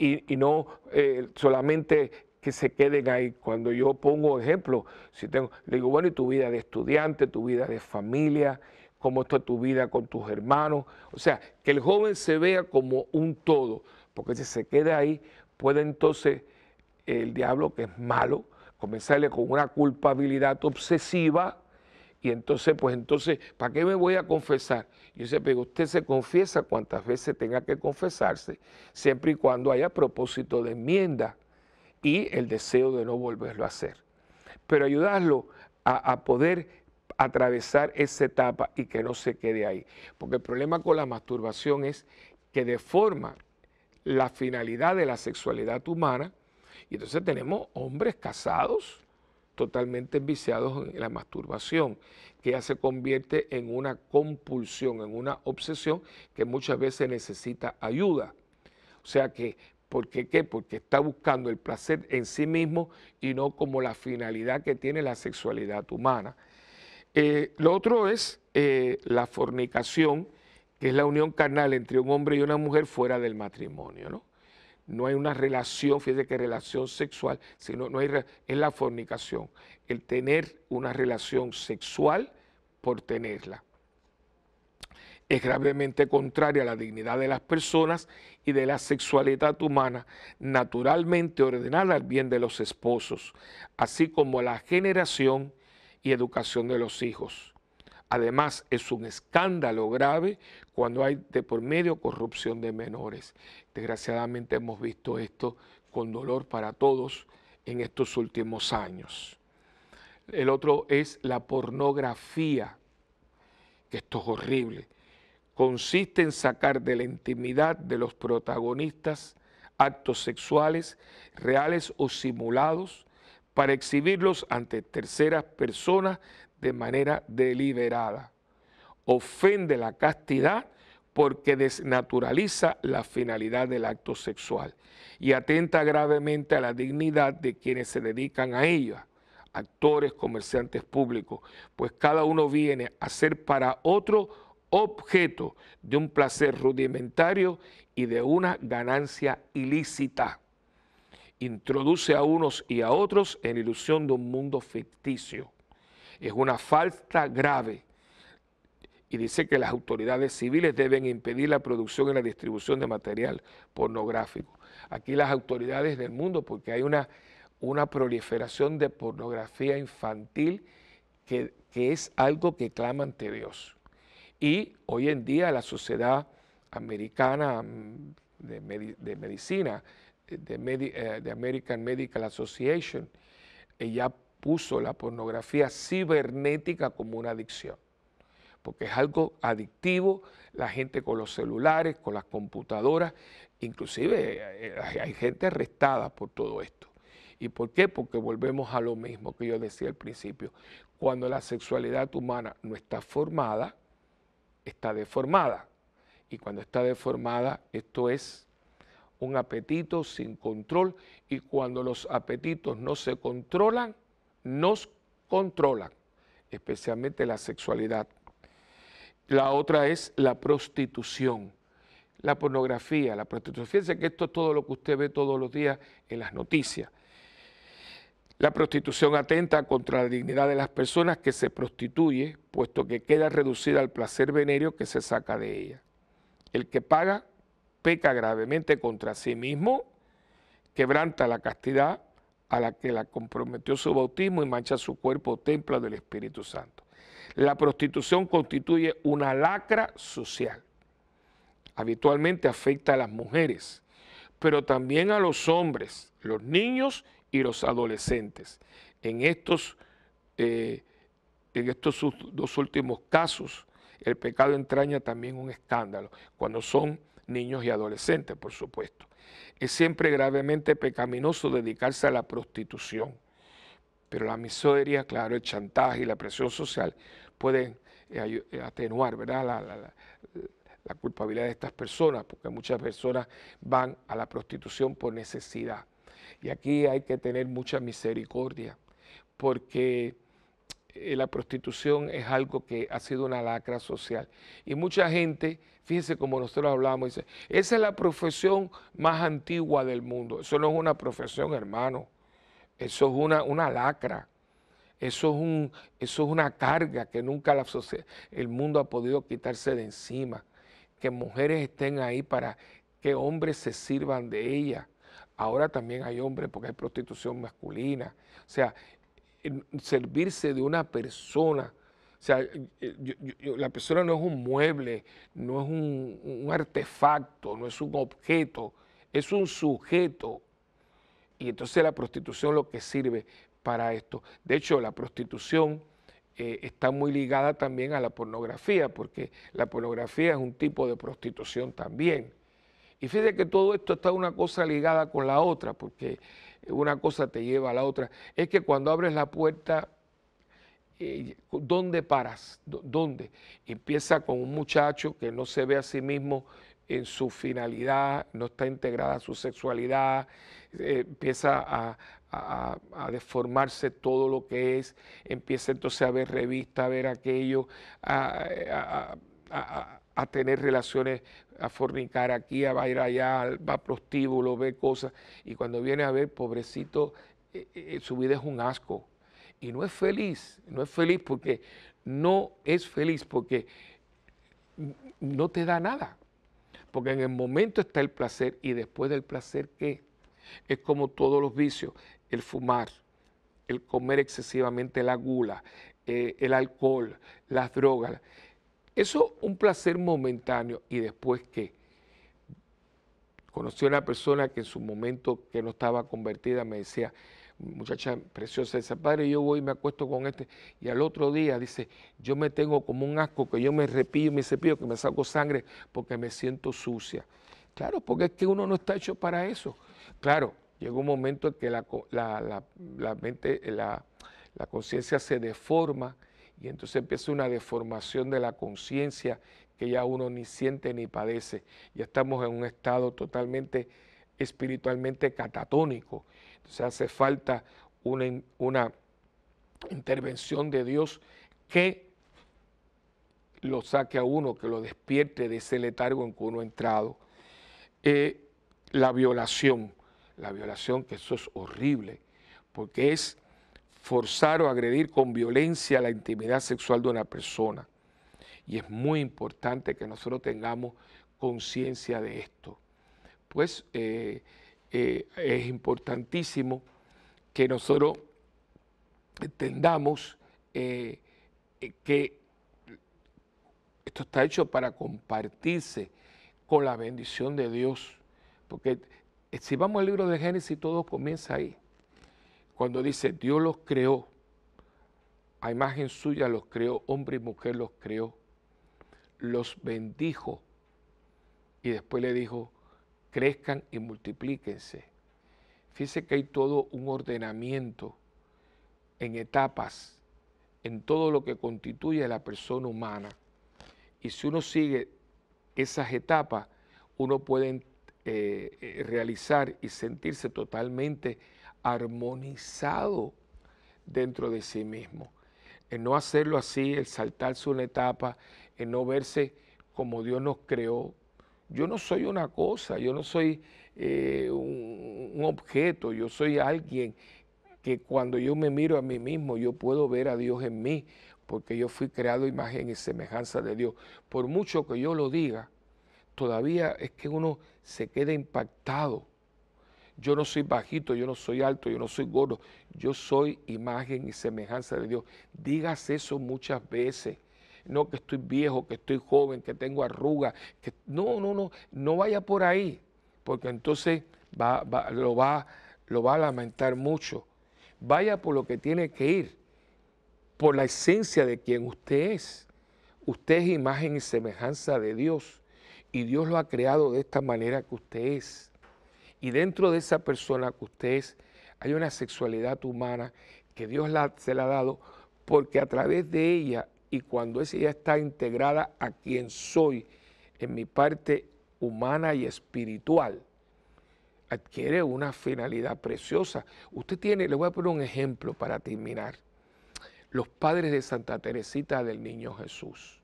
y, no eh, solamente que se queden ahí. Cuando yo pongo ejemplo, si tengo, le digo, bueno, y tu vida de estudiante, tu vida de familia, cómo está tu vida con tus hermanos. O sea, que el joven se vea como un todo, porque si se queda ahí, puede entonces el diablo, que es malo, comenzarle con una culpabilidad obsesiva y entonces, pues entonces, ¿para qué me voy a confesar? Yo sé pero usted se confiesa cuantas veces tenga que confesarse, siempre y cuando haya propósito de enmienda y el deseo de no volverlo a hacer. Pero ayudarlo a, a poder atravesar esa etapa y que no se quede ahí. Porque el problema con la masturbación es que deforma la finalidad de la sexualidad humana y entonces tenemos hombres casados totalmente viciados en la masturbación, que ya se convierte en una compulsión, en una obsesión que muchas veces necesita ayuda. O sea que, ¿por qué qué? Porque está buscando el placer en sí mismo y no como la finalidad que tiene la sexualidad humana. Eh, lo otro es eh, la fornicación, que es la unión carnal entre un hombre y una mujer fuera del matrimonio, ¿no? no hay una relación, fíjate que relación sexual, sino no hay, es la fornicación, el tener una relación sexual por tenerla. Es gravemente contraria a la dignidad de las personas y de la sexualidad humana, naturalmente ordenada al bien de los esposos, así como a la generación y educación de los hijos. Además, es un escándalo grave cuando hay de por medio corrupción de menores. Desgraciadamente hemos visto esto con dolor para todos en estos últimos años. El otro es la pornografía, que esto es horrible. Consiste en sacar de la intimidad de los protagonistas actos sexuales reales o simulados para exhibirlos ante terceras personas de manera deliberada ofende la castidad porque desnaturaliza la finalidad del acto sexual y atenta gravemente a la dignidad de quienes se dedican a ella, actores, comerciantes públicos, pues cada uno viene a ser para otro objeto de un placer rudimentario y de una ganancia ilícita. Introduce a unos y a otros en ilusión de un mundo ficticio. Es una falta grave y dice que las autoridades civiles deben impedir la producción y la distribución de material pornográfico. Aquí las autoridades del mundo, porque hay una, una proliferación de pornografía infantil que, es algo que clama ante Dios. Y hoy en día la sociedad americana mm, de, medicina, de, eh, de, American Medical Association, ya puso la pornografía cibernética como una adicción porque es algo adictivo, la gente con los celulares, con las computadoras, inclusive eh, hay gente arrestada por todo esto. ¿Y por qué? Porque volvemos a lo mismo que yo decía al principio. Cuando la sexualidad humana no está formada, está deformada. Y cuando está deformada, esto es un apetito sin control. Y cuando los apetitos no se controlan, nos controlan, especialmente la sexualidad. La otra es la prostitución, la pornografía, la prostitución. Fíjense que esto es todo lo que usted ve todos los días en las noticias. La prostitución atenta contra la dignidad de las personas que se prostituye, puesto que queda reducida al placer venerio que se saca de ella. El que paga peca gravemente contra sí mismo, quebranta la castidad a la que la comprometió su bautismo y mancha su cuerpo templo del Espíritu Santo la prostitución constituye una lacra social. Habitualmente afecta a las mujeres, pero también a los hombres, los niños y los adolescentes. En estos, eh, en estos dos últimos casos, el pecado entraña también un escándalo, cuando son niños y adolescentes, por supuesto. Es siempre gravemente pecaminoso dedicarse a la prostitución, pero la miseria, claro, el chantaje y la presión social pueden eh, eh, atenuar ¿verdad? La, culpabilidad de estas personas, porque muchas personas van a la prostitución por necesidad. Y aquí hay que tener mucha misericordia, porque eh, la prostitución es algo que ha sido una lacra social. Y mucha gente, fíjense como nosotros hablamos, dice, esa es la profesión más antigua del mundo. Eso no es una profesión, hermano. Eso es una, una lacra. Eso es, un, eso es una carga que nunca la, el mundo ha podido quitarse de encima. Que mujeres estén ahí para que hombres se sirvan de ellas. Ahora también hay hombres porque hay prostitución masculina. O sea, servirse de una persona. O sea, eh, eh, la persona no es un mueble, no es un, un artefacto, no es un objeto, es un sujeto. Y entonces la prostitución lo que sirve para esto. De hecho, la prostitución eh, está muy ligada también a la pornografía, porque la pornografía es un tipo de prostitución también. Y fíjate que todo esto está una cosa ligada con la otra, porque una cosa te lleva a la otra. Es que cuando abres la puerta, eh, ¿dónde paras? ¿Dónde? Empieza con un muchacho que no se ve a sí mismo en su finalidad, no está integrada a su sexualidad, eh, empieza a, deformarse todo lo que es, empieza entonces a ver revistas, a ver aquello, a, tener relaciones, a fornicar aquí, a ir allá, va a prostíbulo, ve cosas, y cuando viene a ver, pobrecito, eh, eh, su vida es un asco. Y no es feliz, no es feliz porque no es feliz porque no te da nada. Porque en el momento está el placer y después del placer, ¿qué? Es como todos los vicios, el fumar, el comer excesivamente, la gula, eh, el alcohol, las drogas. Eso un placer momentáneo y después que conocí a una persona que en su momento que no estaba convertida me decía, muchacha preciosa, dice, padre, yo voy y me acuesto con este. Y al otro día dice, yo me tengo como un asco, que yo me repillo, me cepillo, que me saco sangre porque me siento sucia. Claro, porque es que uno no está hecho para eso. Claro, llega un momento en que la, mente, eh, la, conciencia se deforma y entonces empieza una deformación de la conciencia que ya uno ni siente ni padece. Ya estamos en un estado totalmente espiritualmente catatónico. Entonces hace falta una, una intervención de Dios que lo saque a uno, que lo despierte de ese letargo en que uno ha entrado eh, la violación. La violación, que eso es horrible, porque es forzar o agredir con violencia la intimidad sexual de una persona. Y es muy importante que nosotros tengamos conciencia de esto. Pues eh, eh, es importantísimo que nosotros entendamos que esto está hecho para compartirse con la bendición de Dios. Porque eh, si vamos al libro de Génesis, todo comienza ahí. Cuando dice, Dios los creó, a imagen suya los creó, hombre y mujer los creó, los bendijo y después le dijo, crezcan y multiplíquense. Fíjese que hay todo un ordenamiento en etapas, en todo lo que constituye a la persona humana. Y si uno sigue esas etapas, uno puede eh, eh, realizar y sentirse totalmente armonizado dentro de sí mismo. En no hacerlo así, el saltarse una etapa, en no verse como Dios nos creó. Yo no soy una cosa, yo no soy eh, un objeto, yo soy alguien que cuando yo me miro a mí mismo, yo puedo ver a Dios en mí, porque yo fui creado imagen y semejanza de Dios. Por mucho que yo lo diga, todavía es que uno se queda impactado. Yo no soy bajito, yo no soy alto, yo no soy gordo, yo soy imagen y semejanza de Dios. Digas eso muchas veces. No que estoy viejo, que estoy joven, que tengo arrugas. Que... No, no, no, no vaya por ahí, porque entonces va, lo, va, lo va a lamentar mucho. Vaya por lo que tiene que ir por la esencia de quien usted es. Usted es imagen y semejanza de Dios y Dios lo ha creado de esta manera que usted es. Y dentro de esa persona que usted es, hay una sexualidad humana que Dios se la ha dado porque a través de ella y cuando ella está integrada a quien soy, en mi parte humana y espiritual, adquiere una finalidad preciosa. Usted tiene, le voy a poner un ejemplo para terminar los padres de Santa Teresita del Niño Jesús,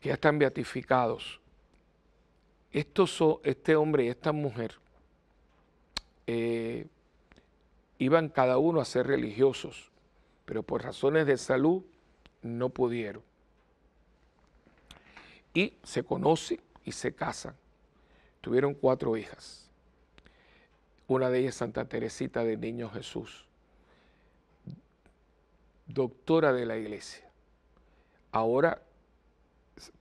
que ya están beatificados. Estos, este hombre y esta mujer eh, iban cada uno a ser religiosos, pero por razones de salud no pudieron. Y se conocen y se casan. Tuvieron cuatro hijas. Una de ellas Santa Teresita del Niño Jesús doctora de la iglesia. Ahora,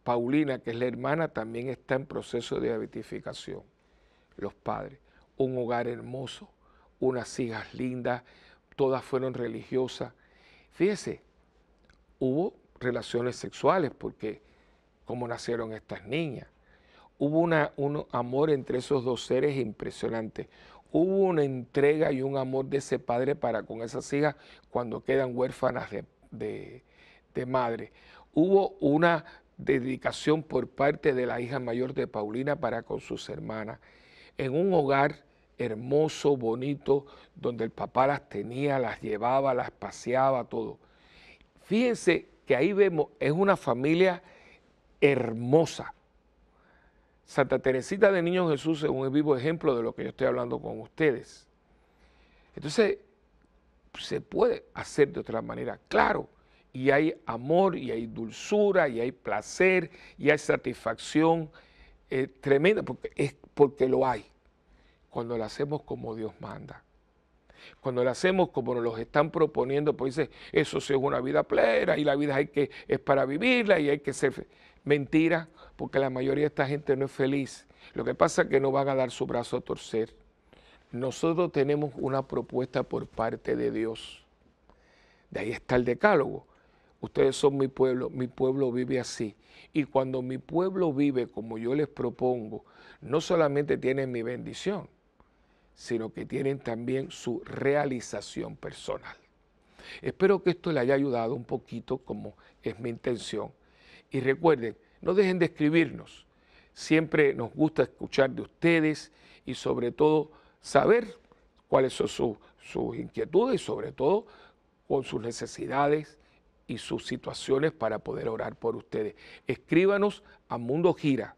Paulina, que es la hermana, también está en proceso de beatificación. Los padres, un hogar hermoso, unas hijas lindas, todas fueron religiosas. Fíjese, hubo relaciones sexuales porque cómo nacieron estas niñas. Hubo una, un amor entre esos dos seres impresionante hubo una entrega y un amor de ese padre para con esas hijas cuando quedan huérfanas de, madre. Hubo una dedicación por parte de la hija mayor de Paulina para con sus hermanas. En un hogar hermoso, bonito, donde el papá las tenía, las llevaba, las paseaba, todo. Fíjense que ahí vemos, es una familia hermosa, Santa Teresita de Niño Jesús es un vivo ejemplo de lo que yo estoy hablando con ustedes. Entonces, se puede hacer de otra manera, claro, y hay amor, y hay dulzura, y hay placer, y hay satisfacción eh, tremenda, porque, es porque lo hay, cuando lo hacemos como Dios manda. Cuando lo hacemos como nos lo están proponiendo, pues dice, eso sí es una vida plena, y la vida hay que, es para vivirla, y hay que ser... Mentira, porque la mayoría de esta gente no es feliz. Lo que pasa es que no van a dar su brazo a torcer. Nosotros tenemos una propuesta por parte de Dios. De ahí está el decálogo. Ustedes son mi pueblo, mi pueblo vive así. Y cuando mi pueblo vive como yo les propongo, no solamente tienen mi bendición, sino que tienen también su realización personal. Espero que esto le haya ayudado un poquito, como es mi intención, y recuerden, no dejen de escribirnos. Siempre nos gusta escuchar de ustedes y sobre todo saber cuáles son sus, sus inquietudes y sobre todo con sus necesidades y sus situaciones para poder orar por ustedes. Escríbanos a mundogira.com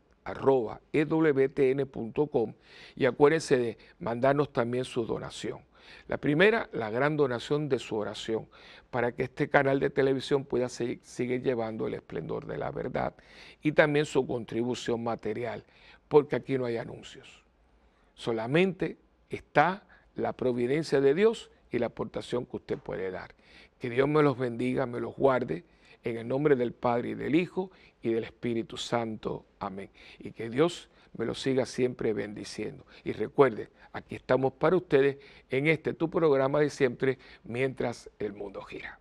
e y acuérdense de mandarnos también su donación. La primera, la gran donación de su oración, para que este canal de televisión pueda seguir, llevando el esplendor de la verdad y también su contribución material, porque aquí no hay anuncios. Solamente está la providencia de Dios y la aportación que usted puede dar. Que Dios me los bendiga, me los guarde, en el nombre del Padre y del Hijo y del Espíritu Santo. Amén. Y que Dios me lo siga siempre bendiciendo. Y recuerde, aquí estamos para ustedes en este tu programa de siempre, mientras el mundo gira.